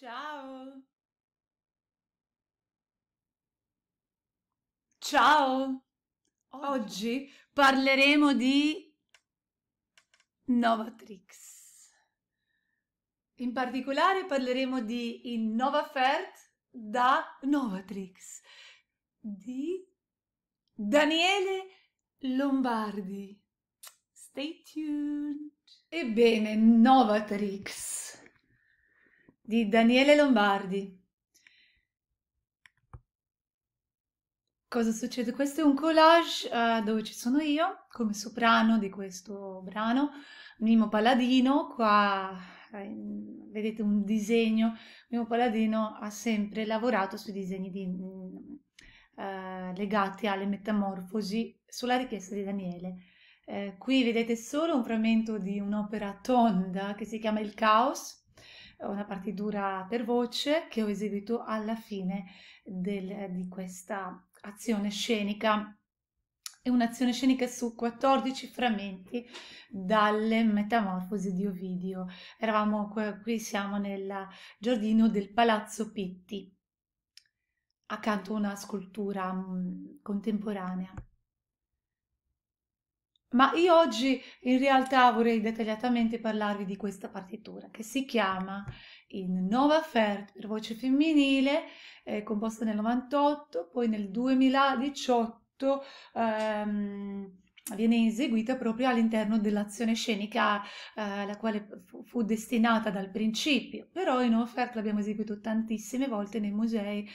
Ciao. Ciao. Oggi parleremo di Novatrix. In particolare parleremo di Innovafert da Novatrix di Daniele Lombardi. Stay tuned. Ebbene, Novatrix di Daniele Lombardi. Cosa succede? Questo è un collage uh, dove ci sono io come soprano di questo brano, Mimo Paladino, qua eh, vedete un disegno, Mimo Paladino ha sempre lavorato sui disegni di, uh, legati alle metamorfosi sulla richiesta di Daniele. Eh, qui vedete solo un frammento di un'opera tonda che si chiama Il Caos, una partitura per voce che ho eseguito alla fine del, di questa azione scenica. È un'azione scenica su 14 frammenti dalle Metamorfosi di Ovidio. Eravamo qui, siamo nel giardino del Palazzo Pitti, accanto a una scultura mm, contemporanea. Ma io oggi in realtà vorrei dettagliatamente parlarvi di questa partitura che si chiama in Nova Fert per voce femminile, eh, composta nel 98, poi nel 2018 ehm, viene eseguita proprio all'interno dell'azione scenica eh, la quale fu, fu, destinata dal principio, però in Nova Fert l'abbiamo eseguito tantissime volte nei musei.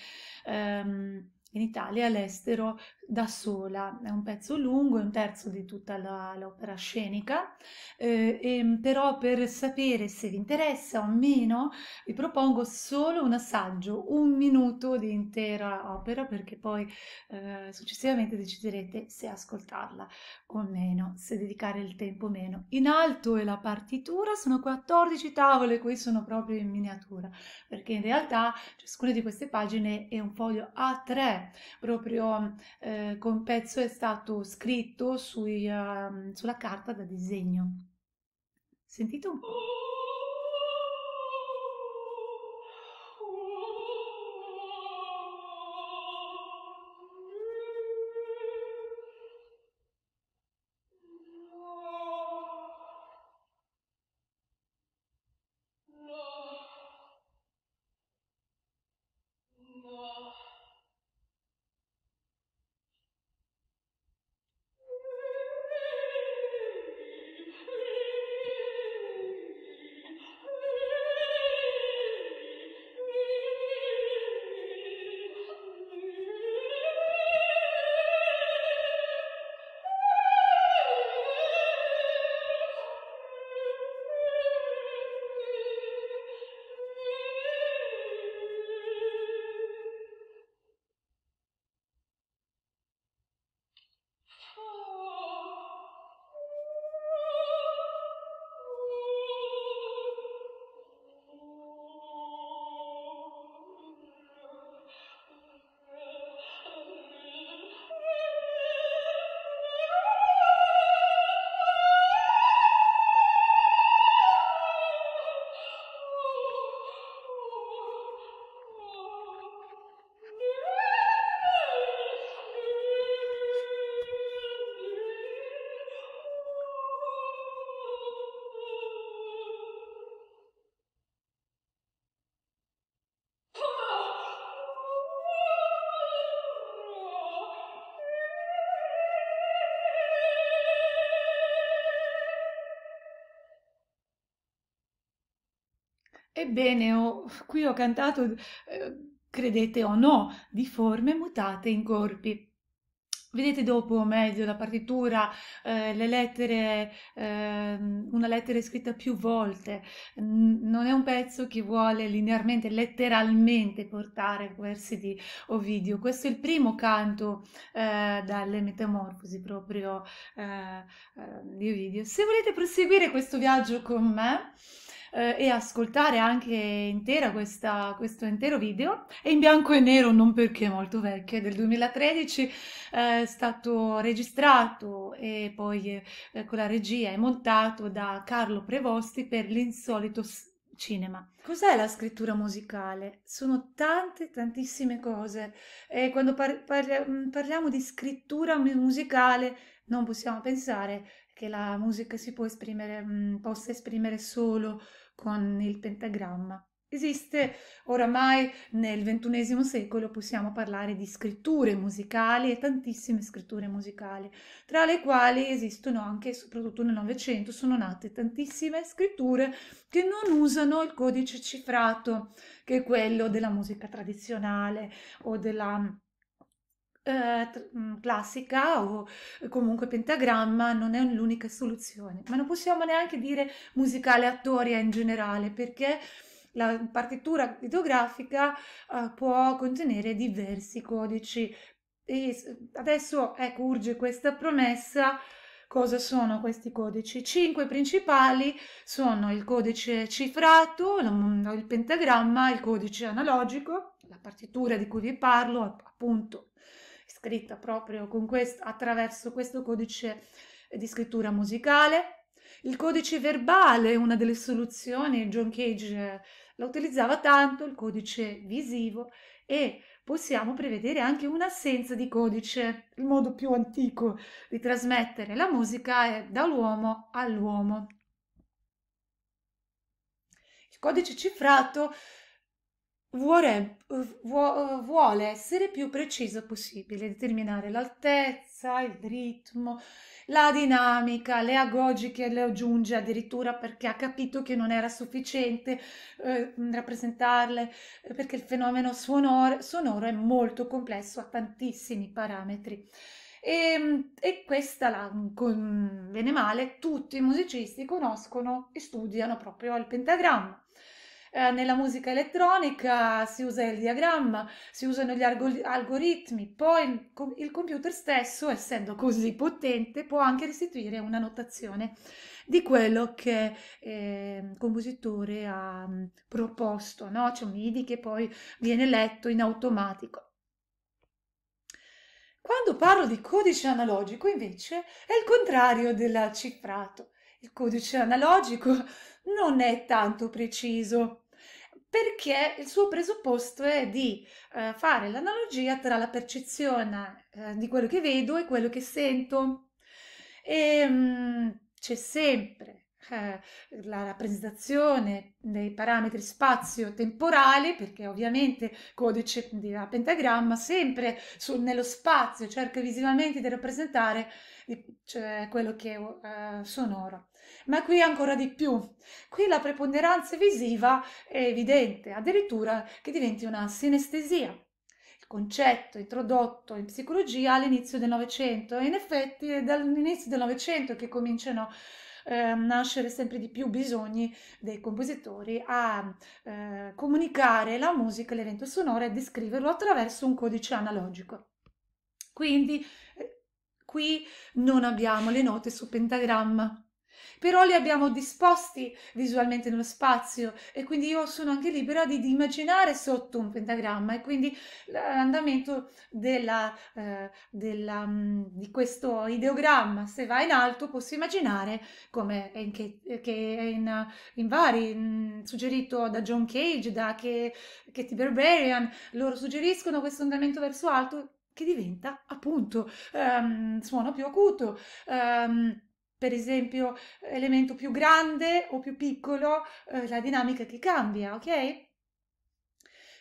Ehm, in Italia, all'estero, da sola, è un pezzo lungo, è un terzo di tutta l'opera scenica, eh, e, ehm, però per sapere se vi interessa o meno vi propongo solo un assaggio, un minuto di intera opera perché poi eh, successivamente deciderete se ascoltarla o meno, se dedicare il tempo o meno. In alto è la partitura, sono 14 tavole, qui sono proprio in miniatura perché in realtà ciascuna di queste pagine è un foglio A3, proprio... Eh, eh, con pezzo è stato scritto sui, uh, sulla carta da disegno. Sentite un po'. Ebbene, ho, qui ho cantato, eh, credete o no, di forme mutate in corpi. Vedete dopo meglio la partitura, eh, le lettere, eh, una lettera scritta più volte. N non è un pezzo che vuole linearmente, letteralmente portare versi di Ovidio. Questo è il primo canto eh, dalle Metamorfosi proprio eh, eh, di Ovidio. Se volete proseguire questo viaggio con me, eh, e ascoltare anche intera questa, questo intero video. È in bianco e nero, non perché è molto vecchio, è del 2013, eh, è stato registrato e poi eh, con la regia è montato da Carlo Prevosti per l'insolito cinema. Cos'è la scrittura musicale? Sono tante, tantissime cose. E quando par- par- mm, parliamo di scrittura musicale non possiamo pensare che la musica si può esprimere, mm, possa esprimere solo con il pentagramma. Esiste oramai nel XXI secolo, possiamo parlare di scritture musicali e tantissime scritture musicali, tra le quali esistono anche, soprattutto nel Novecento, sono nate tantissime scritture che non usano il codice cifrato, che è quello della musica tradizionale o della eh, mm, classica o eh, comunque pentagramma non è l'unica soluzione, ma non possiamo neanche dire musicale attoria in generale perché la partitura ideografica eh, può contenere diversi codici. E adesso ecco, urge questa promessa. Cosa sono questi codici? Cinque principali sono il codice cifrato, il pentagramma, il codice analogico, la partitura di cui vi parlo, appunto scritta proprio questo, attraverso questo codice di scrittura musicale. Il codice verbale è una delle soluzioni, John Cage eh, la utilizzava tanto, il codice visivo e possiamo prevedere anche un'assenza di codice. Il modo più antico di trasmettere la musica è dall'uomo all'uomo. Il codice cifrato vuole, vuole essere più preciso possibile, determinare l'altezza, il ritmo, la dinamica, le agogiche le aggiunge addirittura perché ha capito che non era sufficiente eh, rappresentarle, perché il fenomeno sonoro, sonoro è molto complesso, ha tantissimi parametri. E, ehm, e, questa, la, con, bene male, tutti i musicisti conoscono e studiano proprio il pentagramma. Eh, nella musica elettronica si usa il diagramma, si usano gli algori algoritmi, poi il computer stesso, essendo così potente, può anche restituire una notazione di quello che eh, il compositore ha mm, proposto, no? c'è cioè, un MIDI che poi viene letto in automatico. Quando parlo di codice analogico, invece, è il contrario del cifrato. Il codice analogico non è tanto preciso, perché il suo presupposto è di eh, fare l'analogia tra la percezione eh, di quello che vedo e quello che sento. E ehm, mh, c'è sempre eh, la rappresentazione dei parametri spazio-temporali, perché ovviamente codice di pentagramma sempre su, nello spazio cerca visivamente di rappresentare eh, cioè, quello che è eh, sonoro ma qui ancora di più. Qui la preponderanza visiva è evidente, addirittura che diventi una sinestesia Il concetto introdotto in psicologia all'inizio del Novecento e in effetti è dall'inizio del Novecento che cominciano eh, a nascere sempre di più bisogni dei compositori a eh, comunicare la musica, l'evento sonoro e descriverlo attraverso un codice analogico. Quindi eh, qui non abbiamo le note su pentagramma, però li abbiamo disposti visualmente nello spazio e quindi io sono anche libera di, di immaginare sotto un pentagramma e quindi l'andamento della, eh, della, mm, di questo ideogramma, se va in alto posso immaginare come è in, che, è in, in vari, in, mm, suggerito da John Cage, da che, Katie Barbarian, loro suggeriscono questo andamento verso alto che diventa appunto um, suono più acuto. Um, per esempio elemento più grande o più piccolo, eh, la dinamica che cambia, ok?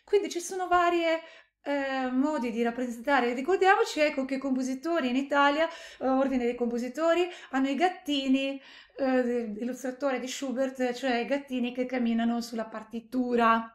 Quindi ci sono vari eh, modi di rappresentare. Ricordiamoci ecco, che i compositori in Italia, eh, ordine dei compositori, hanno i gattini, eh, illustratore di Schubert, cioè i gattini che camminano sulla partitura.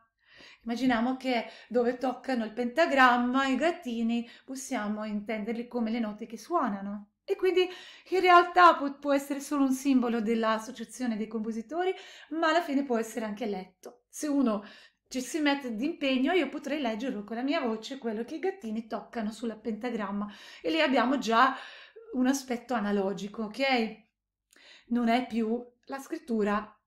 Immaginiamo che dove toccano il pentagramma, i gattini, possiamo intenderli come le note che suonano. E quindi in realtà può, può essere solo un simbolo dell'associazione dei compositori, ma alla fine può essere anche letto. Se uno ci si mette d'impegno, io potrei leggerlo con la mia voce quello che i gattini toccano sulla pentagramma e lì abbiamo già un aspetto analogico, ok? Non è più la scrittura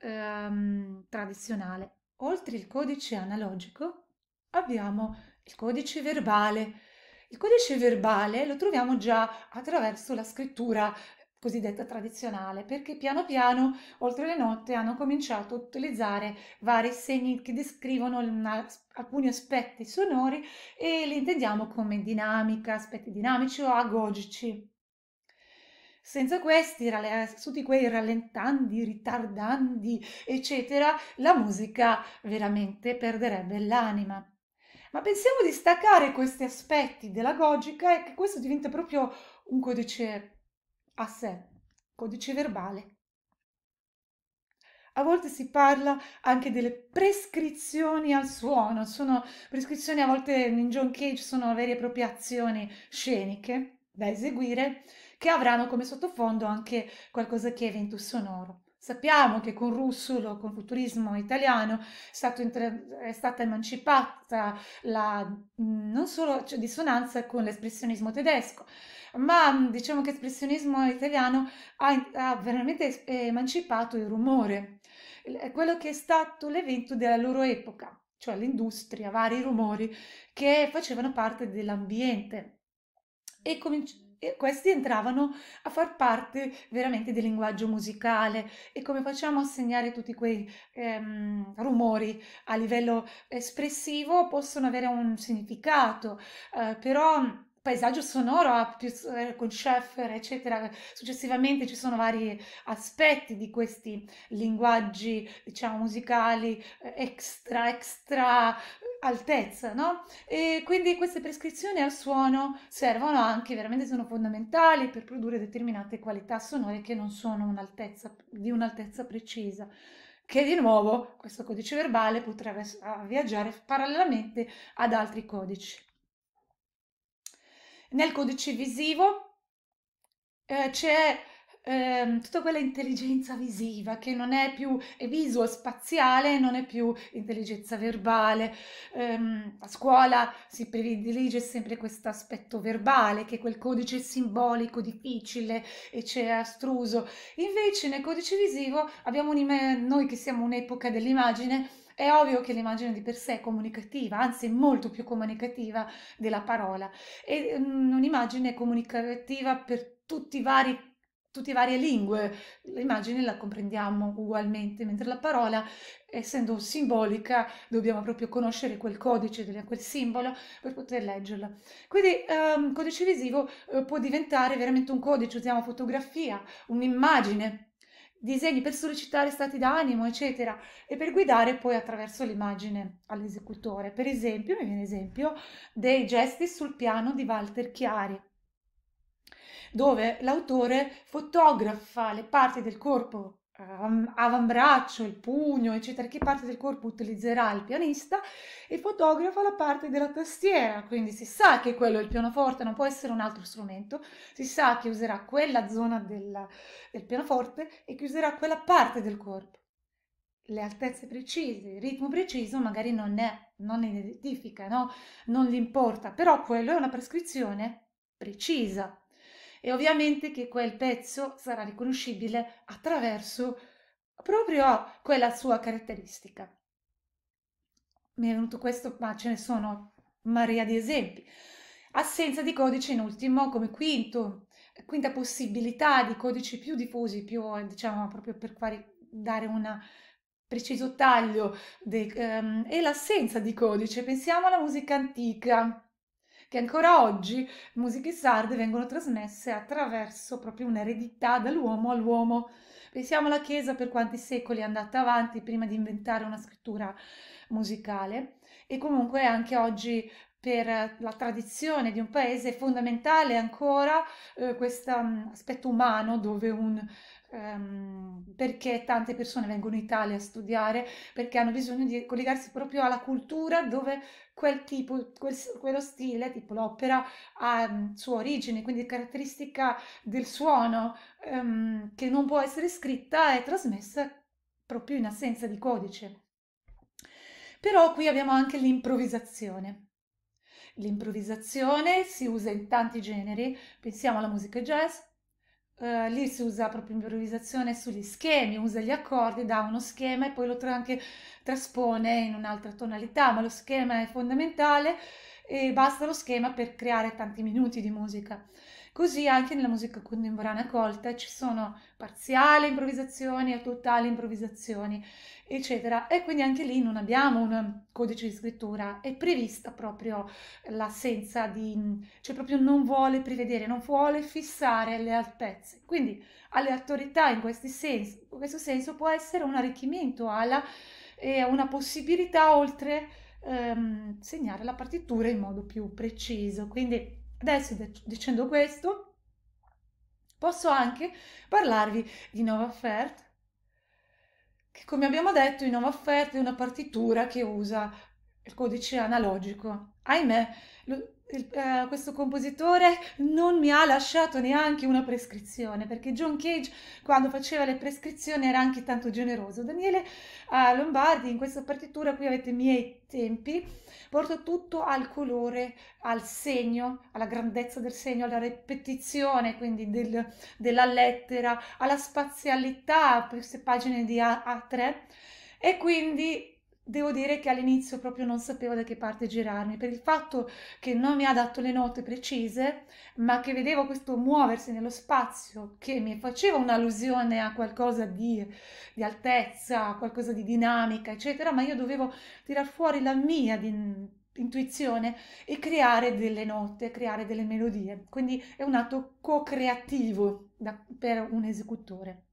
ehm, tradizionale. Oltre il codice analogico abbiamo il codice verbale il codice verbale lo troviamo già attraverso la scrittura eh, cosiddetta tradizionale, perché piano piano, oltre le notte, hanno cominciato a utilizzare vari segni che descrivono una, alcuni aspetti sonori e li intendiamo come dinamica, aspetti dinamici o agogici. Senza questi, eh, tutti quei rallentandi, ritardandi, eccetera, la musica veramente perderebbe l'anima. Ma pensiamo di staccare questi aspetti della logica e che questo diventa proprio un codice a sé, codice verbale. A volte si parla anche delle prescrizioni al suono, sono prescrizioni a volte in John Cage sono vere e proprie azioni sceniche da eseguire che avranno come sottofondo anche qualcosa che è evento sonoro. Sappiamo che con Russulo, con il futurismo italiano, è, inter- è stata emancipata la mm, non solo cioè, dissonanza con l'espressionismo tedesco, ma mm, diciamo che l'espressionismo italiano ha, ha veramente emancipato il rumore, quello che è stato l'evento della loro epoca, cioè l'industria, vari rumori che facevano parte dell'ambiente. E cominciamo e questi entravano a far parte veramente del linguaggio musicale e come facciamo a segnare tutti quei ehm, rumori a livello espressivo possono avere un significato, eh, però mm, paesaggio sonoro eh, con Scheffer, eccetera. Successivamente ci sono vari aspetti di questi linguaggi, diciamo, musicali eh, extra, extra altezza, no? E quindi queste prescrizioni al suono servono anche, veramente sono fondamentali per produrre determinate qualità sonore che non sono un'altezza, di un'altezza precisa che di nuovo questo codice verbale potrebbe viaggiare parallelamente ad altri codici. Nel codice visivo eh, c'è ehm, tutta quella intelligenza visiva che non è più visuo-spaziale, non è più intelligenza verbale. Ehm, a scuola si predilige sempre questo aspetto verbale, che è quel codice simbolico difficile e c'è astruso. Invece nel codice visivo abbiamo un'im- noi che siamo un'epoca dell'immagine, è ovvio che l'immagine di per sé è comunicativa, anzi molto più comunicativa della parola. È mm, un'immagine comunicativa per tutti i vari tutte varie lingue, l'immagine la comprendiamo ugualmente, mentre la parola, essendo simbolica, dobbiamo proprio conoscere quel codice, quel simbolo per poter leggerla. Quindi um, codice visivo uh, può diventare veramente un codice, usiamo fotografia, un'immagine, disegni per sollecitare stati d'animo, eccetera, e per guidare poi attraverso l'immagine all'esecutore. Per esempio, mi viene esempio dei gesti sul piano di Walter Chiari dove l'autore fotografa le parti del corpo ehm, avambraccio, il pugno, eccetera, che parte del corpo utilizzerà il pianista e fotografa la parte della tastiera, quindi si sa che quello è il pianoforte, non può essere un altro strumento, si sa che userà quella zona del, del pianoforte e che userà quella parte del corpo. Le altezze precise, il ritmo preciso magari non è, non identifica, no? non gli importa, però quello è una prescrizione precisa e ovviamente che quel pezzo sarà riconoscibile attraverso proprio quella sua caratteristica. Mi è venuto questo, ma ce ne sono marea di esempi. Assenza di codice in ultimo come quinto, quinta possibilità di codici più diffusi, più diciamo proprio per dare un preciso taglio de, um, e l'assenza di codice. Pensiamo alla musica antica, che ancora oggi musiche sarde vengono trasmesse attraverso proprio un'eredità dall'uomo all'uomo. Pensiamo alla Chiesa per quanti secoli è andata avanti prima di inventare una scrittura musicale e comunque anche oggi per la tradizione di un paese è fondamentale ancora eh, questo aspetto umano dove un um, perché tante persone vengono in Italia a studiare, perché hanno bisogno di collegarsi proprio alla cultura dove quel tipo, quel, quello stile, tipo l'opera, ha mm, sua origine, quindi caratteristica del suono um, che non può essere scritta e trasmessa proprio in assenza di codice. Però qui abbiamo anche l'improvvisazione. L'improvvisazione si usa in tanti generi, pensiamo alla musica jazz, Uh, lì si usa proprio improvvisazione sugli schemi, usa gli accordi, dà uno schema e poi lo tra anche traspone in un'altra tonalità, ma lo schema è fondamentale e basta lo schema per creare tanti minuti di musica. Così anche nella musica contemporanea colta ci sono parziali improvvisazioni e totali improvvisazioni, eccetera. E quindi anche lì non abbiamo un codice di scrittura, è prevista proprio l'assenza di... cioè proprio non vuole prevedere, non vuole fissare le altezze. Quindi aleatorietà in, sensi, in questo senso può essere un arricchimento alla... e una possibilità oltre... Ehm, segnare la partitura in modo più preciso quindi Adesso dicendo questo, posso anche parlarvi di Nova Offert, che come abbiamo detto in Nova Offert è una partitura che usa il codice analogico. Ahimè, il, uh, questo compositore non mi ha lasciato neanche una prescrizione, perché John Cage quando faceva le prescrizioni era anche tanto generoso. Daniele uh, Lombardi in questa partitura qui avete i miei tempi, porta tutto al colore, al segno, alla grandezza del segno, alla ripetizione quindi del, della lettera, alla spazialità, queste pagine di A, A3 e quindi devo dire che all'inizio proprio non sapevo da che parte girarmi per il fatto che non mi ha dato le note precise, ma che vedevo questo muoversi nello spazio che mi faceva un'allusione a qualcosa di, di altezza, qualcosa di dinamica, eccetera, ma io dovevo tirar fuori la mia di, intuizione e creare delle note, creare delle melodie. Quindi è un atto co-creativo da, per un esecutore.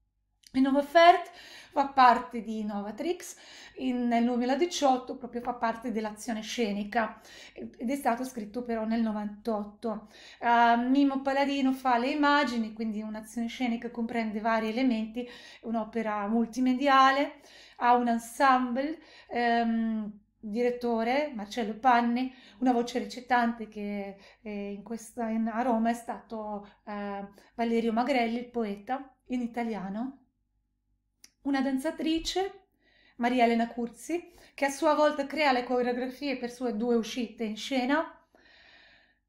Nova Fert fa parte di Novatrix in, nel 2018 proprio fa parte dell'azione scenica ed è stato scritto però nel 98. Uh, ehm, Mimo Paladino fa le immagini, quindi un'azione scenica comprende vari elementi, un'opera multimediale, ha un ensemble. Um, direttore Marcello Panni, una voce recitante che eh, in questa, in, a Roma è stato eh, Valerio Magrelli, il poeta in italiano, una danzatrice, Maria Elena Curzi, che a sua volta crea le coreografie per sue due uscite in scena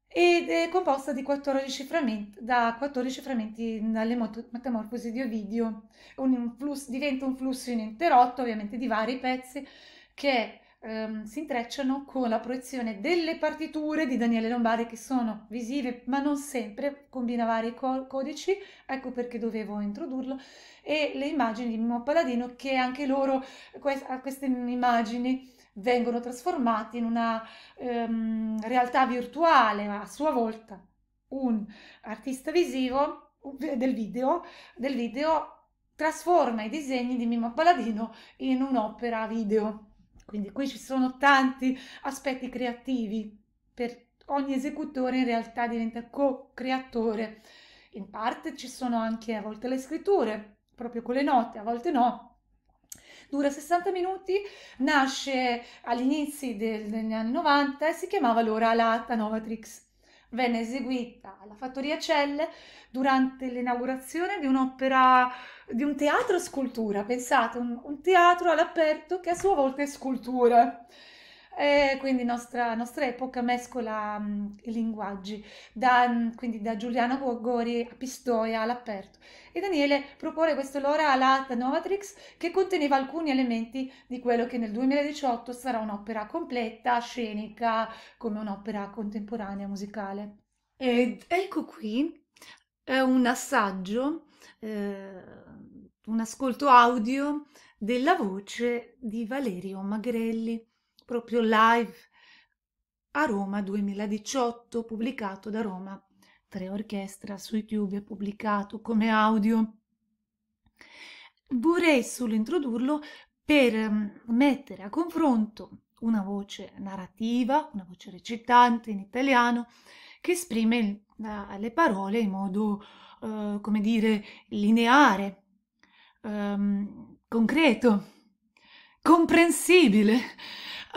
ed è composta 14 frammenti, da 14 frammenti dalle metamorfosi di Ovidio. Un, un diventa un flusso ininterrotto, ovviamente, di vari pezzi che ehm, si intrecciano con la proiezione delle partiture di Daniele Lombardi che sono visive ma non sempre, combina vari co- codici, ecco perché dovevo introdurlo, e le immagini di Mimmo Paladino che anche loro, que- queste immagini vengono trasformate in una ehm, realtà virtuale, a sua volta un artista visivo del video, del video trasforma i disegni di Mimmo Paladino in un'opera video. Quindi qui ci sono tanti aspetti creativi per ogni esecutore in realtà diventa co-creatore. In parte ci sono anche a volte le scritture, proprio con le note, a volte no. Dura 60 minuti, nasce all'inizio degli anni 90 e si chiamava allora la Tanovatrix venne eseguita alla Fattoria Celle durante l'inaugurazione di un'opera, di un teatro scultura, pensate, un, un teatro all'aperto che a sua volta è scultura. Eh, quindi nostra, nostra epoca mescola mh, mm, i linguaggi, da, mh, mm, quindi da Giuliano Gogori a Pistoia all'aperto. E Daniele propone questo Lora la Novatrix che conteneva alcuni elementi di quello che nel 2018 sarà un'opera completa, scenica, come un'opera contemporanea musicale. Ed ecco qui eh, un assaggio, eh, un ascolto audio della voce di Valerio Magrelli proprio live a Roma 2018, pubblicato da Roma Tre Orchestra su YouTube, pubblicato come audio. Vorrei solo introdurlo per mm, mettere a confronto una voce narrativa, una voce recitante in italiano, che esprime le parole in modo, eh, come dire, lineare, ehm, concreto, comprensibile,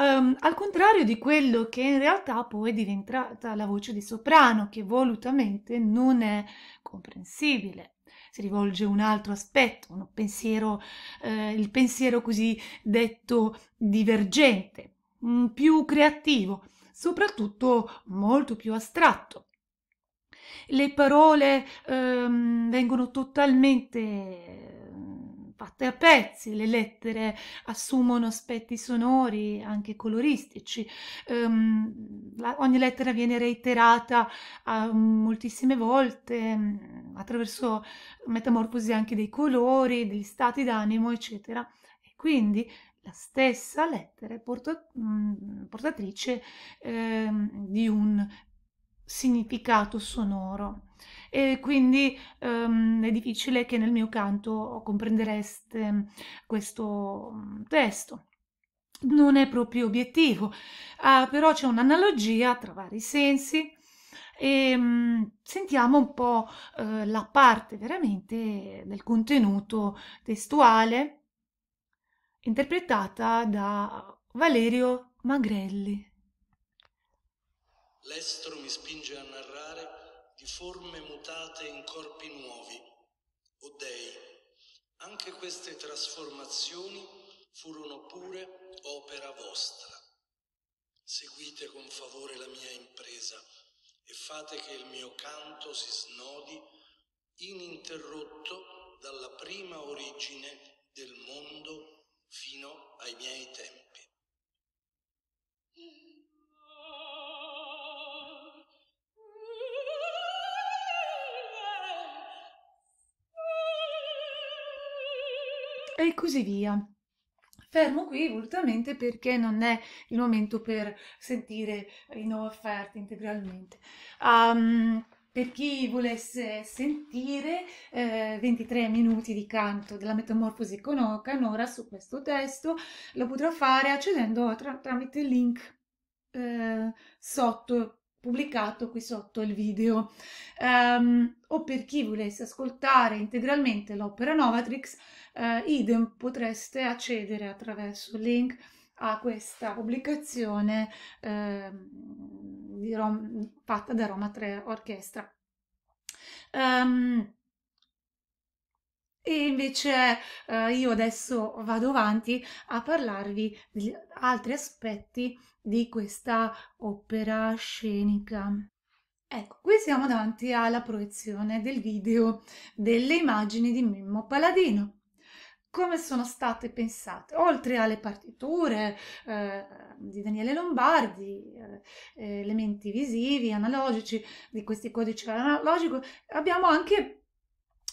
um, al contrario di quello che in realtà poi è diventata la voce di soprano, che volutamente non è comprensibile. Si rivolge a un altro aspetto, un pensiero, eh, il pensiero così detto divergente, mm, più creativo, soprattutto molto più astratto. Le parole ehm, vengono totalmente fatte a pezzi, le lettere assumono aspetti sonori, anche coloristici, um, la, ogni lettera viene reiterata uh, moltissime volte um, attraverso metamorfosi anche dei colori, degli stati d'animo, eccetera. E quindi la stessa lettera è mm, portatrice eh, di un significato sonoro e quindi um, è difficile che nel mio canto comprendereste ehm, questo mm, testo. Non è proprio obiettivo, uh, però c'è un'analogia tra vari sensi e um, sentiamo un po' uh, la parte veramente del contenuto testuale interpretata da Valerio Magrelli l'estro mi spinge a narrare di forme mutate in corpi nuovi, o dei. Anche queste trasformazioni furono pure opera vostra. Seguite con favore la mia impresa e fate che il mio canto si snodi ininterrotto dalla prima origine del mondo fino ai miei tempi. e così via. Fermo qui volutamente perché non è il momento per sentire i no offerti integralmente. Um, per chi volesse sentire eh, 23 minuti di canto della Metamorfosi con Canora su questo testo, lo potrà fare accedendo tra tramite il link eh, sotto pubblicato qui sotto il video um, o per chi volesse ascoltare integralmente l'opera Novatrix uh, idem potreste accedere attraverso il link a questa pubblicazione uh, Rom, fatta da Roma 3 Orchestra um, e invece eh, io adesso vado avanti a parlarvi di altri aspetti di questa opera scenica. Ecco, qui siamo davanti alla proiezione del video delle immagini di Mimmo Paladino come sono state pensate, oltre alle partiture eh, di Daniele Lombardi, eh, elementi visivi, analogici di questi codici analogici, abbiamo anche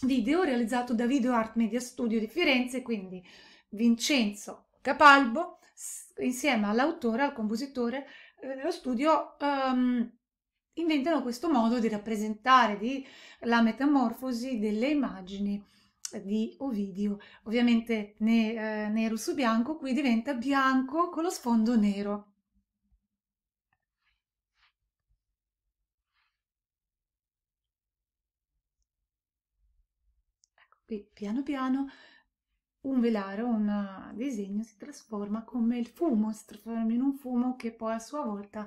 video realizzato da Video Art Media Studio di Firenze, quindi Vincenzo Capalbo insieme all'autore, al compositore eh, dello studio um, inventano questo modo di rappresentare di, la metamorfosi delle immagini di Ovidio. Ovviamente ne, eh, nero su bianco qui diventa bianco con lo sfondo nero. P piano piano un velaro, un disegno si trasforma come il fumo, si trasforma in un fumo che poi a sua volta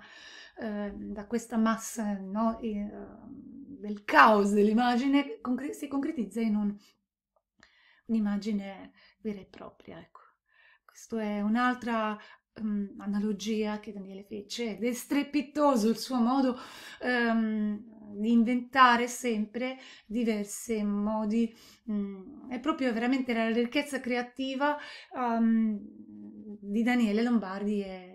eh, da questa massa no, eh, del caos dell'immagine concre si concretizza in un'immagine vera e propria. Ecco. Questa è un'altra um, analogia che Daniele fece ed è strepitoso il suo modo um, di inventare sempre diversi modi. Mm, è proprio veramente la ricchezza creativa um, di Daniele Lombardi è,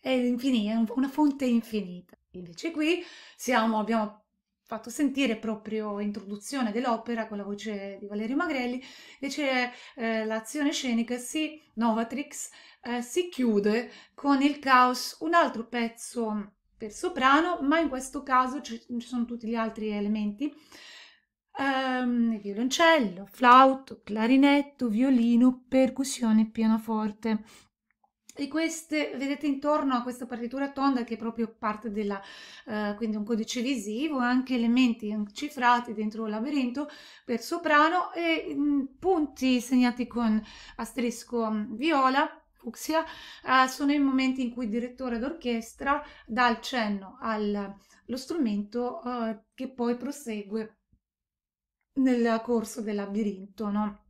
è, infinita, è una fonte infinita. Invece qui siamo, abbiamo fatto sentire proprio l'introduzione dell'opera con la voce di Valerio Magrelli, invece eh, l'azione scenica si, Novatrix, eh, si chiude con il caos, un altro pezzo per soprano, ma in questo caso ci, sono tutti gli altri elementi, ehm, violoncello, flauto, clarinetto, violino, percussione, pianoforte. E queste, vedete intorno a questa partitura tonda che è proprio parte della, eh, quindi un codice visivo, anche elementi cifrati dentro un labirinto per soprano e mh, mm, punti segnati con asterisco mh, mm, viola fucsia, eh, sono i momenti in cui il direttore d'orchestra dà il cenno allo strumento eh, che poi prosegue nel corso del labirinto, no?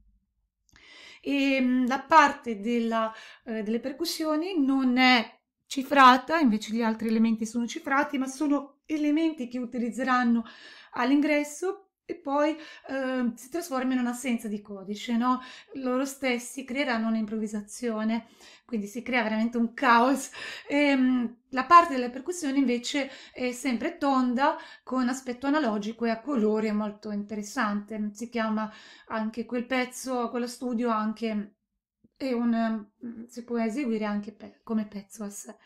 E ehm, la parte della, eh, delle percussioni non è cifrata, invece gli altri elementi sono cifrati, ma sono elementi che utilizzeranno all'ingresso e poi eh, si trasforma in un'assenza di codice, no? Loro stessi creeranno un'improvvisazione, quindi si crea veramente un caos. E, ehm, la parte delle percussioni invece è sempre tonda, con aspetto analogico e a colori, molto interessante. Si chiama anche quel pezzo, quello studio anche, un, mm, si può eseguire anche pe come pezzo a sé.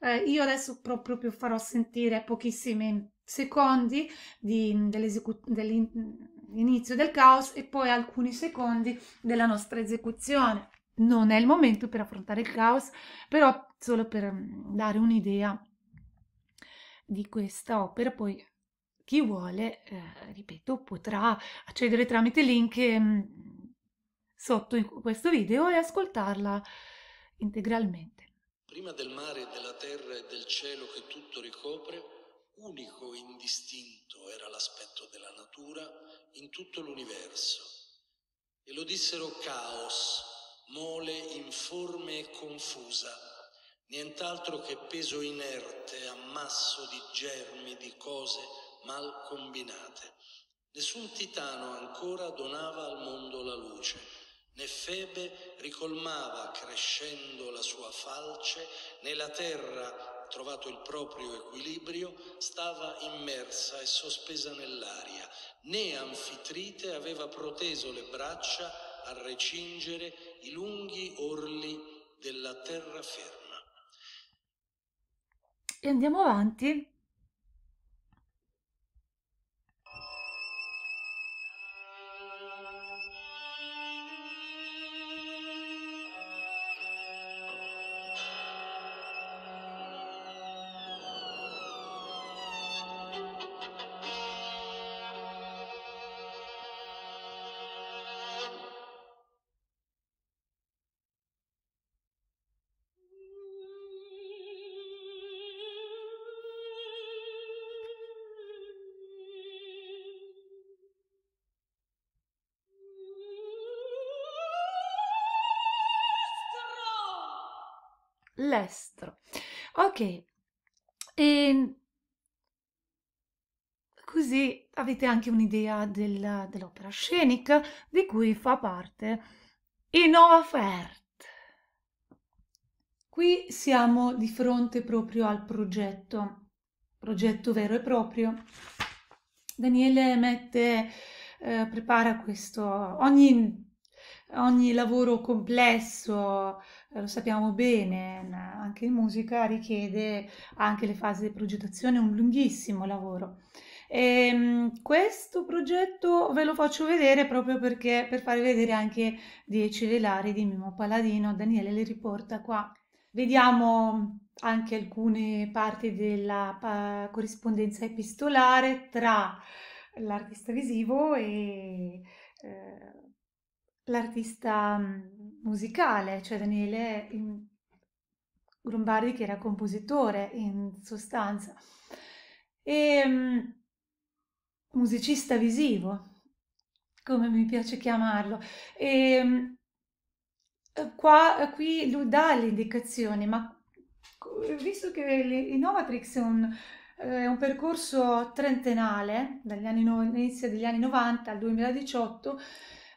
Eh, io adesso proprio farò sentire pochissimi secondi dell'inizio del caos e poi alcuni secondi della nostra esecuzione. Non è il momento per affrontare il caos, però solo per mm, dare un'idea di questa opera, poi chi vuole, eh, ripeto, potrà accedere tramite link eh, sotto in questo video e ascoltarla integralmente. Prima del mare, della terra e del cielo che tutto ricopre, unico e indistinto era l'aspetto della natura in tutto l'universo. E lo dissero caos, mole informe e confusa, nient'altro che peso inerte, ammasso di germi, di cose mal combinate. Nessun titano ancora donava al mondo la luce, né Febe ricolmava crescendo la sua falce, né la terra trovato il proprio equilibrio, stava immersa e sospesa nell'aria, né Anfitrite aveva proteso le braccia a recingere i lunghi orli della terraferma. E andiamo avanti l'estero. Ok, e ehm, così avete anche un'idea del, dell'opera scenica di cui fa parte Fert. Qui siamo di fronte proprio al progetto, progetto vero e proprio. Daniele mette, eh, prepara questo, ogni, ogni lavoro complesso, eh, lo sappiamo bene, anche in musica richiede anche le fasi di progettazione un lunghissimo lavoro. E ehm, questo progetto ve lo faccio vedere proprio perché per far vedere anche 10 velari di Mimo Paladino, Daniele le riporta qua. Vediamo anche alcune parti della corrispondenza epistolare tra l'artista visivo e eh, l'artista musicale, cioè Daniele in... Lombardi che era compositore in sostanza, e ehm, musicista visivo, come mi piace chiamarlo. E, ehm, qua, qui lui dà le indicazioni, ma visto che Innovatrix è un, è eh, un percorso trentennale, dagli anni, all'inizio degli anni 90 al 2018,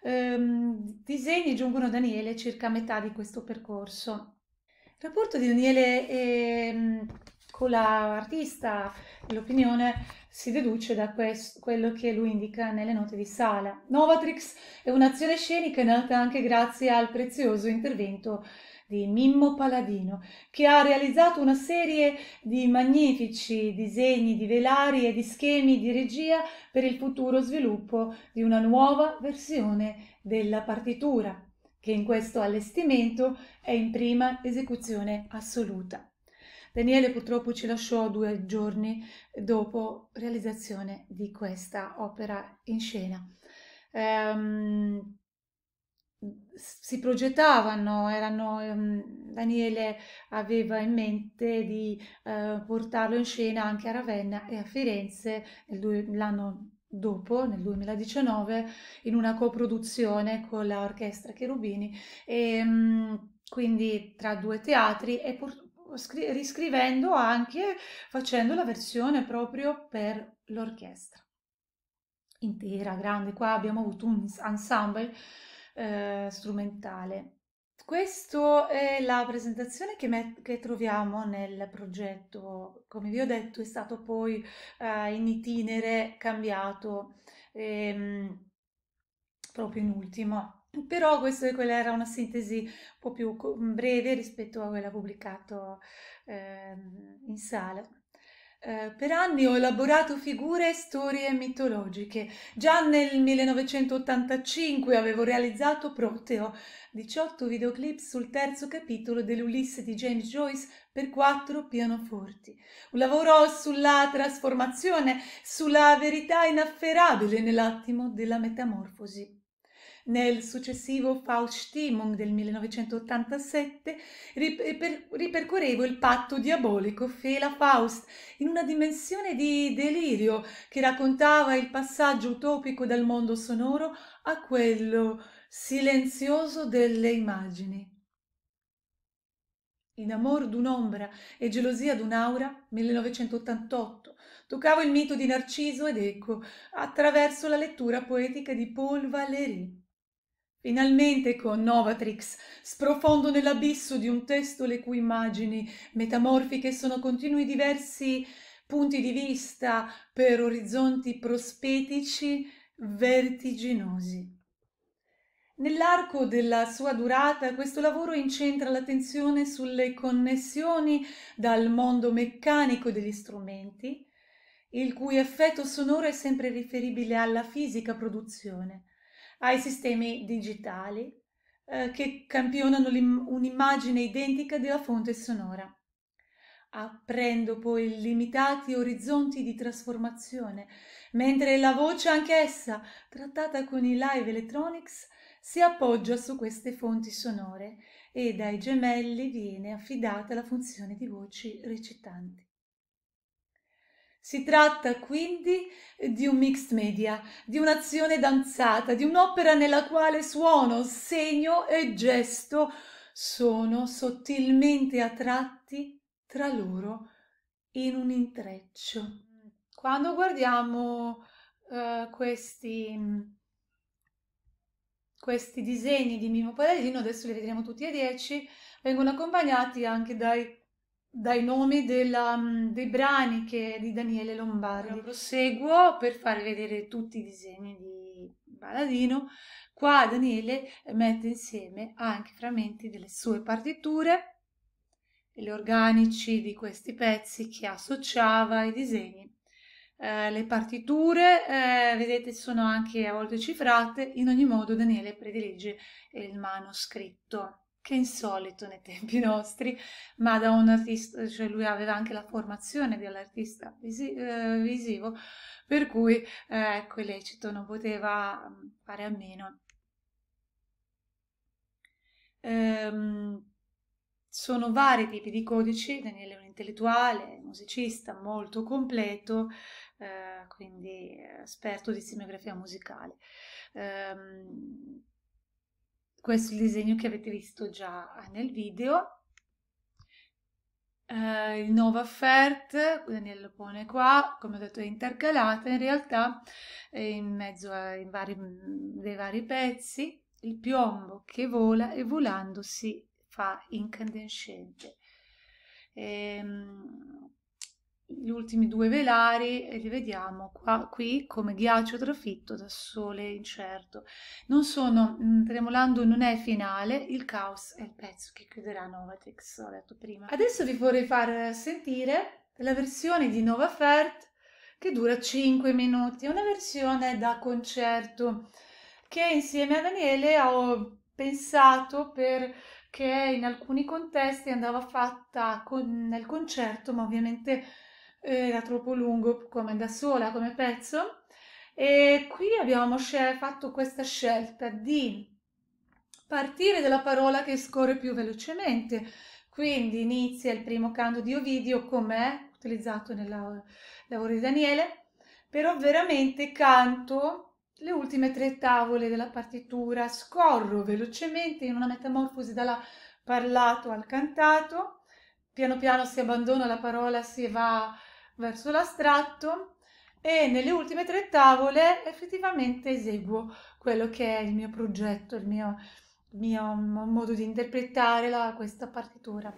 ehm, disegni giungono a Daniele circa a metà di questo percorso. Il rapporto di Daniele eh, con l'artista l'opinione si deduce da questo, quello che lui indica nelle note di sala. Novatrix è un'azione scenica nata anche grazie al prezioso intervento di Mimmo Paladino, che ha realizzato una serie di magnifici disegni di velari e di schemi di regia per il futuro sviluppo di una nuova versione della partitura, che in questo allestimento è in prima esecuzione assoluta. Daniele purtroppo ci lasciò due giorni dopo realizzazione di questa opera in scena. Um, si progettavano, erano, ehm, Daniele aveva in mente di uh, portarlo in scena anche a Ravenna e a Firenze l'anno dopo, nel 2019, in una coproduzione con l'orchestra Cherubini, e, ehm, quindi tra due teatri e riscrivendo anche, facendo la versione proprio per l'orchestra intera, grande. Qua abbiamo avuto un ensemble eh, strumentale. Questa è la presentazione che, met- che, troviamo nel progetto. Come vi ho detto, è stato poi eh, in itinere cambiato ehm, proprio in ultimo. Però questa era una sintesi un po' più breve rispetto a quella pubblicata ehm, in sala. Eh, per anni ho elaborato figure e storie mitologiche. Già nel 1985 avevo realizzato Proteo, 18 videoclip sul terzo capitolo dell'Ulisse di James Joyce per quattro pianoforti. Un lavoro sulla trasformazione, sulla verità inafferabile nell'attimo della metamorfosi. Nel successivo Fauststimmung del 1987 riper- ripercorrevo il patto diabolico Fela Faust in una dimensione di delirio che raccontava il passaggio utopico dal mondo sonoro a quello silenzioso delle immagini. In Amor d'un'ombra e Gelosia d'un'aura, 1988, toccavo il mito di Narciso ed Ecco attraverso la lettura poetica di Paul Valéry. Finalmente con Novatrix sprofondo nell'abisso di un testo le cui immagini metamorfiche sono continui diversi punti di vista per orizzonti prospetici vertiginosi. Nell'arco della sua durata questo lavoro incentra l'attenzione sulle connessioni dal mondo meccanico degli strumenti, il cui effetto sonoro è sempre riferibile alla fisica produzione ai sistemi digitali eh, che campionano un'immagine identica della fonte sonora. Aprendo poi limitati orizzonti di trasformazione, mentre la voce anch'essa, trattata con i live electronics, si appoggia su queste fonti sonore e dai gemelli viene affidata la funzione di voci recitanti. Si tratta quindi di un mixed media, di un'azione danzata, di un'opera nella quale suono, segno e gesto sono sottilmente attratti tra loro in un intreccio. Quando guardiamo uh, questi, questi disegni di Mimo Palladino, adesso li vedremo tutti e dieci, vengono accompagnati anche dai dai nomi della, mm, dei brani che, di Daniele Lombardi. Allora, proseguo per far vedere tutti i disegni di Baladino. Qua Daniele eh, mette insieme anche frammenti delle sue partiture e gli organici di questi pezzi che associava ai disegni. Eh, le partiture, eh, vedete, sono anche a volte cifrate, in ogni modo Daniele predilige il manoscritto che è insolito nei tempi nostri, ma da un artista, cioè lui aveva anche la formazione dell'artista visi, eh, visivo, per cui eh, ecco, illecito non poteva mm, fare a meno. Ehm, sono vari tipi di codici, Daniele è un intellettuale, musicista molto completo, eh, quindi eh, esperto di simografia musicale. Ehm, questo è il disegno che avete visto già nel video eh, il nuovo offert Daniel lo pone qua come ho detto è intercalata in realtà è in mezzo ai vari, dei vari pezzi il piombo che vola e volando si fa incandescente E, ehm, gli ultimi due velari e li vediamo qua, qui come ghiaccio trafitto da sole incerto. Non sono, mm, Tremolando non è finale, il caos è il pezzo che chiuderà Novatex, ho detto prima. Adesso vi vorrei far sentire la versione di Nova Fert che dura 5 minuti, è una versione da concerto che insieme a Daniele ho pensato per che in alcuni contesti andava fatta con, nel concerto, ma ovviamente era troppo lungo come da sola, come pezzo. E qui abbiamo fatto questa scelta di partire dalla parola che scorre più velocemente. Quindi inizia il primo canto di Ovidio com'è, utilizzato nel lavoro di Daniele, però veramente canto le ultime tre tavole della partitura, scorro velocemente in una metamorfosi dalla parlato al cantato, piano piano si abbandona la parola, si va verso l'astratto e nelle ultime tre tavole effettivamente eseguo quello che è il mio progetto, il mio, mio modo di interpretare la, questa partitura.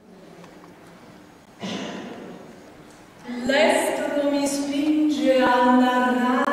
L'estro mi spinge a narrare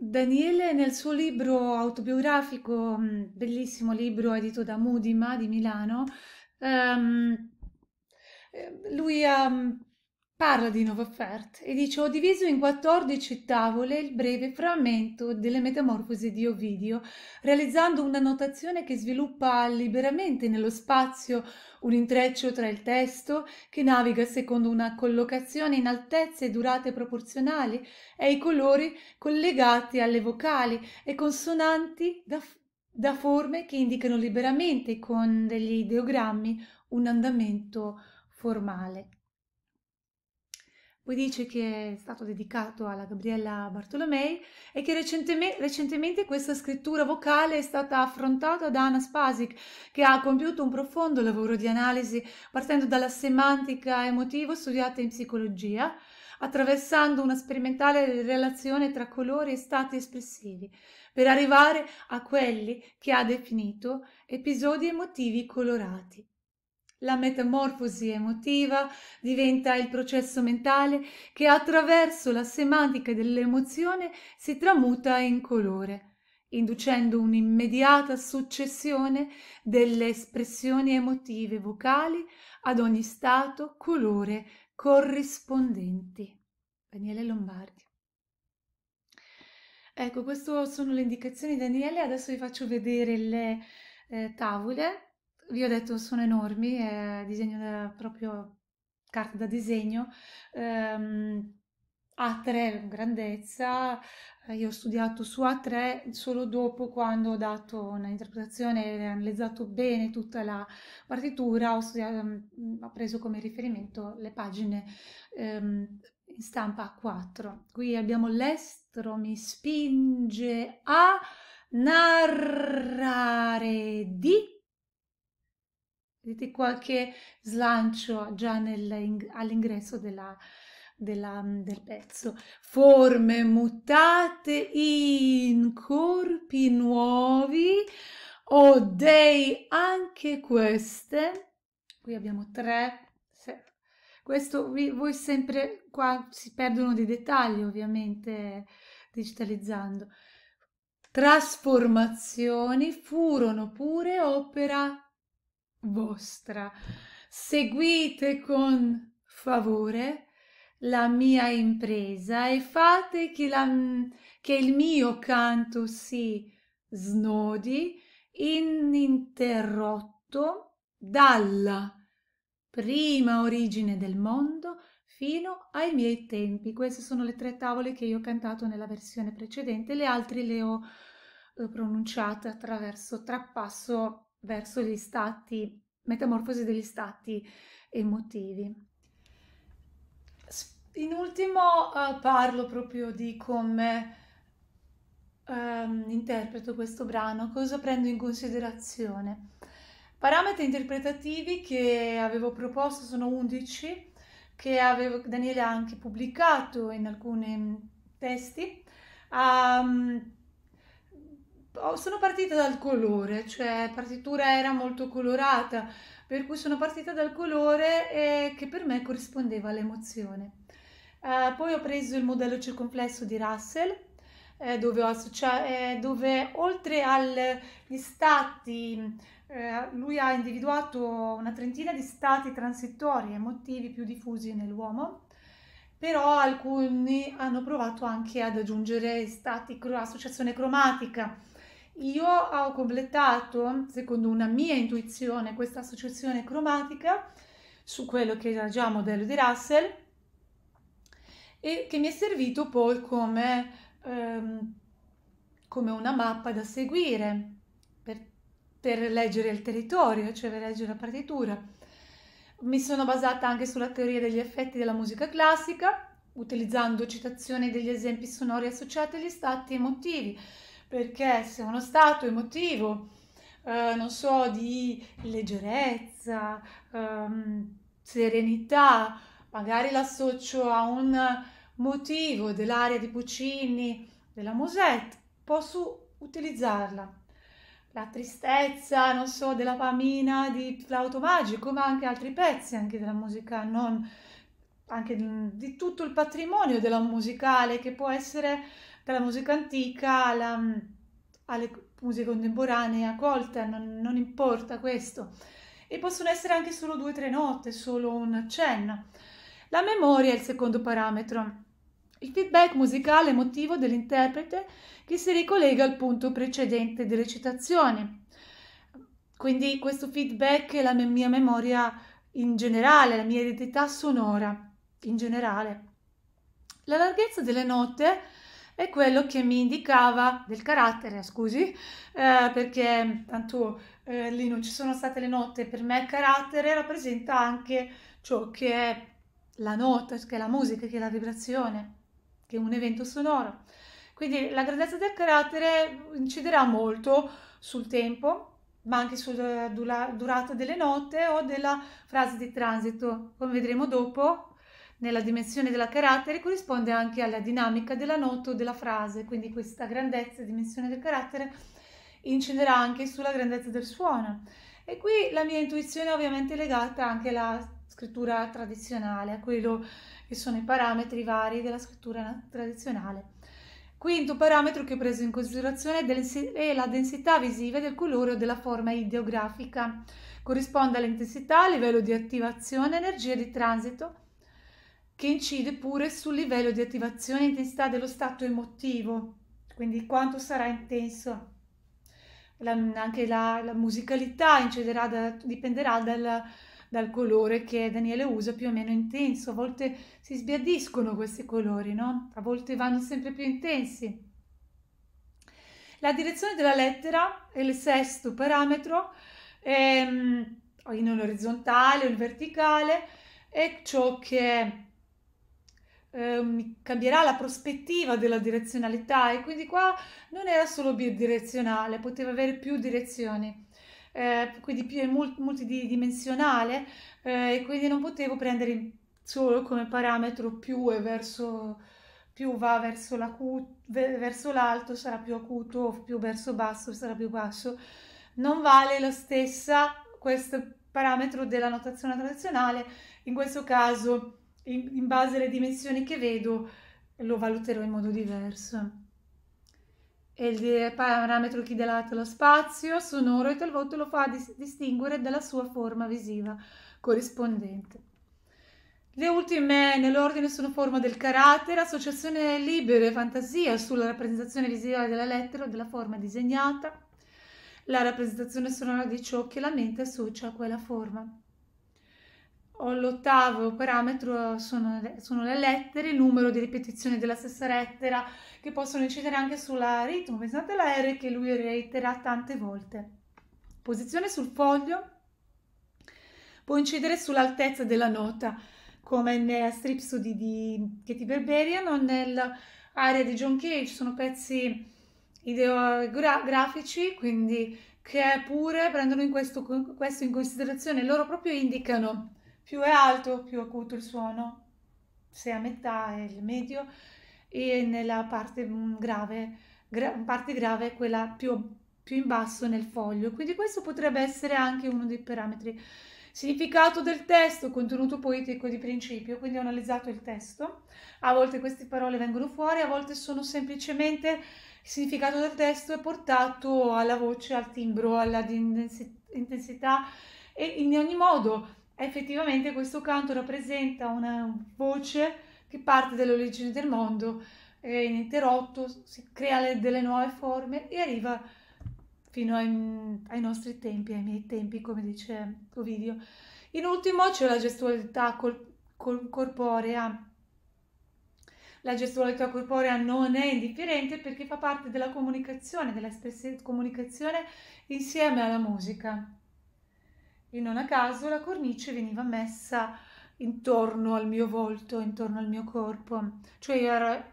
Daniele nel suo libro autobiografico, mm, bellissimo libro edito da Mudima di Milano, um, lui ha mm, Parla di nuove e dice: Ho diviso in 14 tavole il breve frammento delle Metamorfosi di Ovidio, realizzando una notazione che sviluppa liberamente nello spazio un intreccio tra il testo, che naviga secondo una collocazione in altezze e durate proporzionali, e i colori collegati alle vocali e consonanti da, da forme che indicano liberamente con degli ideogrammi un andamento formale. Poi dice che è stato dedicato alla Gabriella Bartolomei e che recentemente, recentemente questa scrittura vocale è stata affrontata da Anna Spasic, che ha compiuto un profondo lavoro di analisi partendo dalla semantica emotiva studiata in psicologia, attraversando una sperimentale relazione tra colori e stati espressivi, per arrivare a quelli che ha definito episodi emotivi colorati. La metamorfosi emotiva diventa il processo mentale che attraverso la semantica dell'emozione si tramuta in colore, inducendo un'immediata successione delle espressioni emotive vocali ad ogni stato colore corrispondenti. Daniele Lombardi. Ecco, queste sono le indicazioni di Daniele, adesso vi faccio vedere le eh, tavole vi ho detto sono enormi, è disegno da, proprio carta da disegno, ehm, A3 grandezza, eh, io ho studiato su A3 solo dopo quando ho dato un'interpretazione e analizzato bene tutta la partitura, ho, studiato, mm, mm, ho preso come riferimento le pagine ehm, in stampa A4. Qui abbiamo l'estro mi spinge a narrare di Vedete qualche slancio già all'ingresso della, della, mm, del pezzo. Forme mutate in corpi nuovi o dei anche queste. Qui abbiamo tre. Questo vi, voi sempre qua si perdono dei dettagli ovviamente digitalizzando. Trasformazioni furono pure opera vostra. Seguite con favore la mia impresa e fate che, la, che il mio canto si snodi ininterrotto dalla prima origine del mondo fino ai miei tempi. Queste sono le tre tavole che io ho cantato nella versione precedente, le altre le ho eh, pronunciate attraverso trappasso verso gli stati, metamorfosi degli stati emotivi. In ultimo uh, parlo proprio di come um, interpreto questo brano, cosa prendo in considerazione. Parametri interpretativi che avevo proposto sono 11, che avevo, Daniele ha anche pubblicato in alcuni mm, testi. Um, Oh, sono partita dal colore, cioè la partitura era molto colorata, per cui sono partita dal colore eh, che per me corrispondeva all'emozione. Eh, poi ho preso il modello circonflesso di Russell, eh, dove, associ- eh, dove, oltre agli stati, eh, lui ha individuato una trentina di stati transitori emotivi più diffusi nell'uomo però alcuni hanno provato anche ad aggiungere stati, associazione cromatica, io ho completato, secondo una mia intuizione, questa associazione cromatica su quello che era già modello di Russell e che mi è servito poi come, ehm, come una mappa da seguire per, per leggere il territorio, cioè per leggere la partitura. Mi sono basata anche sulla teoria degli effetti della musica classica, utilizzando citazioni degli esempi sonori associati agli stati emotivi perché se uno stato emotivo, eh, non so, di leggerezza, ehm, serenità, magari l'associo a un motivo dell'area di Puccini, della Musette, posso utilizzarla. La tristezza, non so, della famina di Flauto Magico, ma anche altri pezzi anche della musica, non anche di tutto il patrimonio della musicale che può essere dalla musica antica alla, mm, alle musiche contemporanee, a colta, non, non importa questo. E possono essere anche solo due o tre note, solo un accenno. La memoria è il secondo parametro. Il feedback musicale emotivo dell'interprete che si ricollega al punto precedente delle citazioni. Quindi questo feedback è la mia memoria in generale, la mia eredità sonora in generale. La larghezza delle note è quello che mi indicava del carattere, scusi, eh, perché tanto eh, lì non ci sono state le note, per me il carattere rappresenta anche ciò che è la nota, che è la musica, che è la vibrazione, che è un evento sonoro. Quindi la grandezza del carattere inciderà molto sul tempo, ma anche sulla durata delle note o della frase di transito. Come vedremo dopo, nella dimensione della carattere corrisponde anche alla dinamica della nota o della frase, quindi questa grandezza e dimensione del carattere inciderà anche sulla grandezza del suono. E qui la mia intuizione è ovviamente legata anche alla scrittura tradizionale, a quello che sono i parametri vari della scrittura tradizionale. Quinto parametro che ho preso in considerazione è la densità visiva del colore o della forma ideografica. Corrisponde all'intensità, livello di attivazione, energia di transito, che incide pure sul livello di attivazione e intensità dello stato emotivo, quindi quanto sarà intenso. La, anche la, la musicalità da, dipenderà dal, dal, colore che Daniele usa più o meno intenso, a volte si sbiadiscono questi colori, no? a volte vanno sempre più intensi. La direzione della lettera è il sesto parametro, ehm, in un orizzontale o in verticale, è ciò che eh, cambierà la prospettiva della direzionalità e quindi qua non era solo bidirezionale, poteva avere più direzioni. Eh, quindi più multidimensionale eh, e quindi non potevo prendere solo come parametro più e verso più va verso, verso l'alto sarà più acuto più verso basso sarà più basso non vale la stessa questo parametro della notazione tradizionale in questo caso in, in base alle dimensioni che vedo lo valuterò in modo diverso. E il parametro chi dà lo spazio sonoro e talvolta lo fa dis- distinguere dalla sua forma visiva corrispondente. Le ultime nell'ordine sono forma del carattere, associazione libera e fantasia sulla rappresentazione visiva della lettera o della forma disegnata, la rappresentazione sonora di ciò che la mente associa a quella forma l'ottavo parametro sono, sono, le lettere, il numero di ripetizioni della stessa lettera che possono incidere anche sul ritmo. Pensate alla R che lui reitererà tante volte. Posizione sul foglio può incidere sull'altezza della nota, come nella Stripsody di Katy Berberian o nell'area di John Cage. Sono pezzi ideografici, quindi che pure prendono in questo, questo in considerazione, loro proprio indicano più è alto, più acuto il suono, se a metà è il medio e nella parte mm, grave, gra parte grave è quella più, più in basso nel foglio. Quindi questo potrebbe essere anche uno dei parametri. Significato del testo, contenuto poetico di principio, quindi ho analizzato il testo, a volte queste parole vengono fuori, a volte sono semplicemente il significato del testo è portato alla voce, al timbro, alla intensità e in ogni modo effettivamente questo canto rappresenta una voce che parte dalle origini del mondo, è ininterrotto, si crea le, delle nuove forme e arriva fino ai, ai, nostri tempi, ai miei tempi, come dice Ovidio. In ultimo c'è la gestualità col, col, corporea. La gestualità corporea non è indifferente perché fa parte della comunicazione, della stessa comunicazione insieme alla musica e non a caso la cornice veniva messa intorno al mio volto, intorno al mio corpo, cioè io ero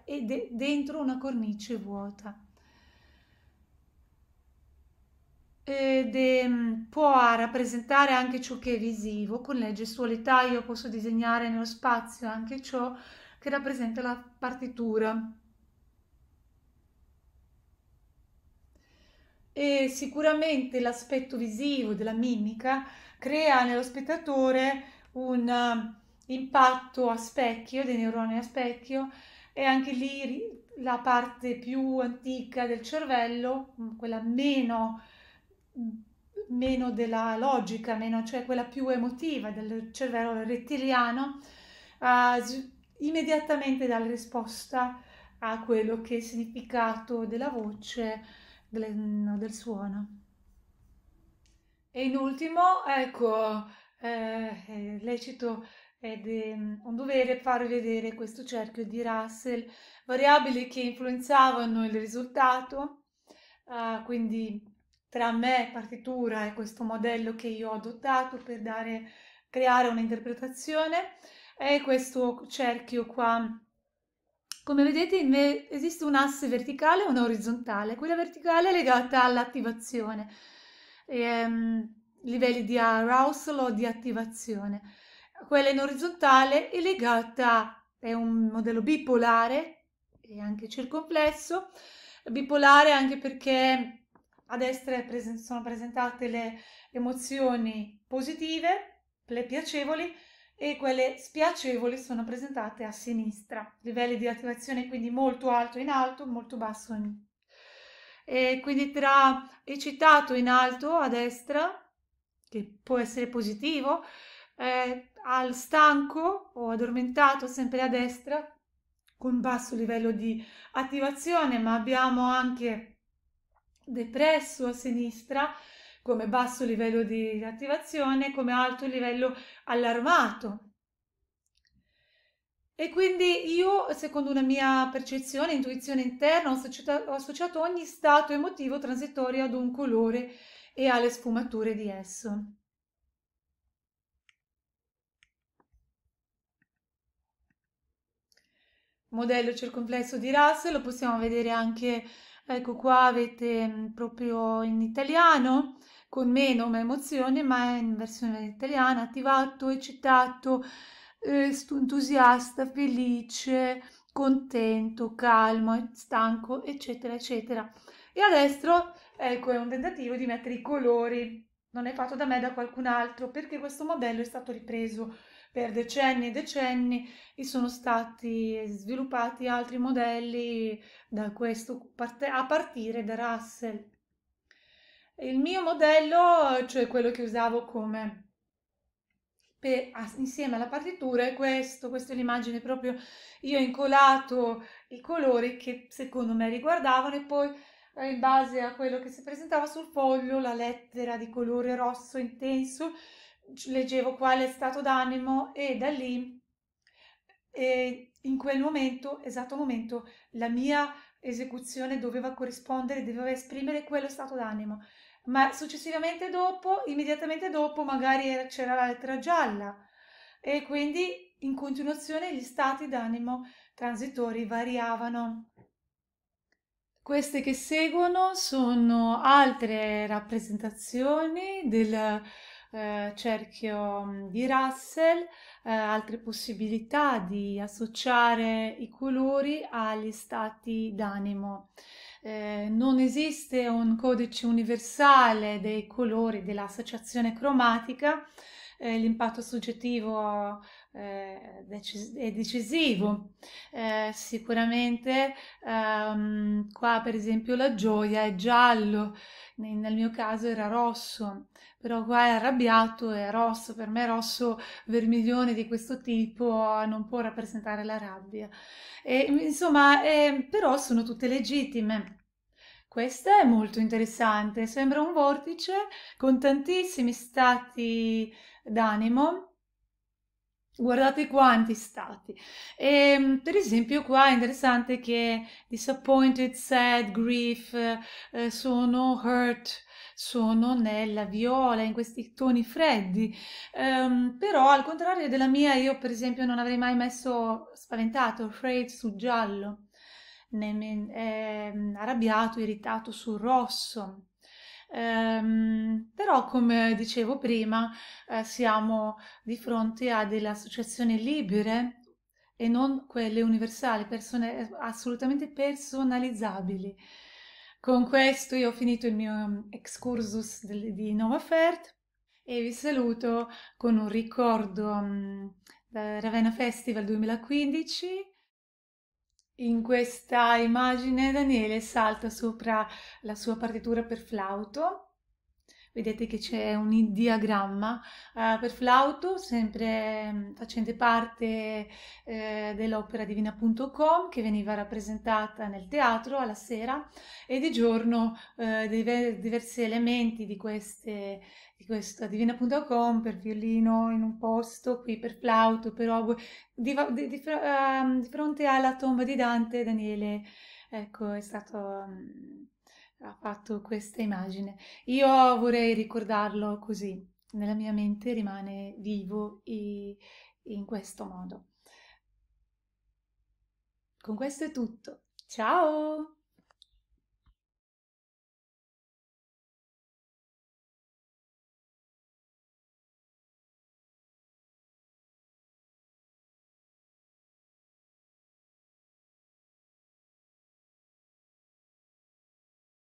dentro una cornice vuota. Ed è, ehm, può rappresentare anche ciò che è visivo, con le gestualità io posso disegnare nello spazio anche ciò che rappresenta la partitura e sicuramente l'aspetto visivo della mimica crea nello spettatore un um, impatto a specchio, dei neuroni a specchio e anche lì la parte più antica del cervello, mm, quella meno, mm, meno della logica, meno, cioè quella più emotiva del cervello rettiliano, uh, immediatamente dà la risposta a quello che è il significato della voce del, del suono. E in ultimo, ecco, eh, lecito ed è mm, un dovere far vedere questo cerchio di Russell, variabili che influenzavano il risultato, uh, quindi tra me, partitura e questo modello che io ho adottato per dare, creare un'interpretazione, e questo cerchio qua come vedete esiste un asse verticale e una orizzontale. Quella verticale è legata all'attivazione, ehm, livelli di arousal o di attivazione. Quella in orizzontale è legata, è un modello bipolare e anche circonflesso. Bipolare anche perché a destra sono presentate le emozioni positive, le piacevoli, e quelle spiacevoli sono presentate a sinistra, livelli di attivazione quindi molto alto in alto, molto basso in alto. E quindi tra eccitato in alto a destra, che può essere positivo, eh, al stanco o addormentato sempre a destra, con basso livello di attivazione, ma abbiamo anche depresso a sinistra come basso livello di attivazione, come alto livello allarmato. E quindi io, secondo una mia percezione, intuizione interna, ho associato, ho associato ogni stato emotivo transitorio ad un colore e alle sfumature di esso. Modello circonflesso di Russell, lo possiamo vedere anche Ecco qua avete mm, proprio in italiano con meno ma emozione, ma è in versione italiana, attivato, eccitato, eh, entusiasta, felice, contento, calmo, eh, stanco, eccetera, eccetera. E a destra, ecco, è un tentativo di mettere i colori, non è fatto da me, da qualcun altro, perché questo modello è stato ripreso per decenni e decenni sono stati sviluppati altri modelli questo, a partire da Russell. Il mio modello, cioè quello che usavo come per, insieme alla partitura, è questo, questa è l'immagine proprio, io ho incolato i colori che secondo me riguardavano e poi eh, in base a quello che si presentava sul foglio, la lettera di colore rosso intenso leggevo quale stato d'animo e da lì e in quel momento, esatto momento, la mia esecuzione doveva corrispondere, doveva esprimere quello stato d'animo. Ma successivamente dopo, immediatamente dopo, magari c'era l'altra gialla e quindi in continuazione gli stati d'animo transitori variavano. Queste che seguono sono altre rappresentazioni del eh, cerchio mm, di Russell, eh, altre possibilità di associare i colori agli stati d'animo. Eh, non esiste un codice universale dei colori dell'associazione cromatica, eh, l'impatto soggettivo eh, è decisivo. Eh, sicuramente ehm, qua per esempio la gioia è giallo, nel mio caso era rosso, però qua è arrabbiato è rosso, per me rosso vermiglione di questo tipo non può rappresentare la rabbia. E, insomma, eh, però sono tutte legittime. Questa è molto interessante, sembra un vortice con tantissimi stati d'animo Guardate quanti stati. E, ehm, per esempio, qua è interessante che disappointed, sad, grief eh, sono hurt, sono nella viola, in questi toni freddi. Um, però, al contrario della mia, io per esempio non avrei mai messo spaventato, afraid su giallo, né, eh, arrabbiato, irritato sul rosso. Ehm, però, come dicevo prima, eh, siamo di fronte a delle associazioni libere e non quelle universali, persone eh, assolutamente personalizzabili. Con questo io ho finito il mio mm, excursus di, Nova Novafert e vi saluto con un ricordo um, da Ravenna Festival 2015 in questa immagine Daniele salta sopra la sua partitura per flauto vedete che c'è un diagramma eh, per flauto, sempre mm, facente parte eh, dell'opera divina.com che veniva rappresentata nel teatro alla sera e di giorno eh, diver- diversi elementi di queste di questa divina.com per violino in un posto, qui per flauto, per oboe, di, di, di, um, di fronte alla tomba di Dante, Daniele, ecco, è stato... Um, ha fatto questa immagine. Io vorrei ricordarlo così, nella mia mente rimane vivo e in questo modo. Con questo è tutto. Ciao!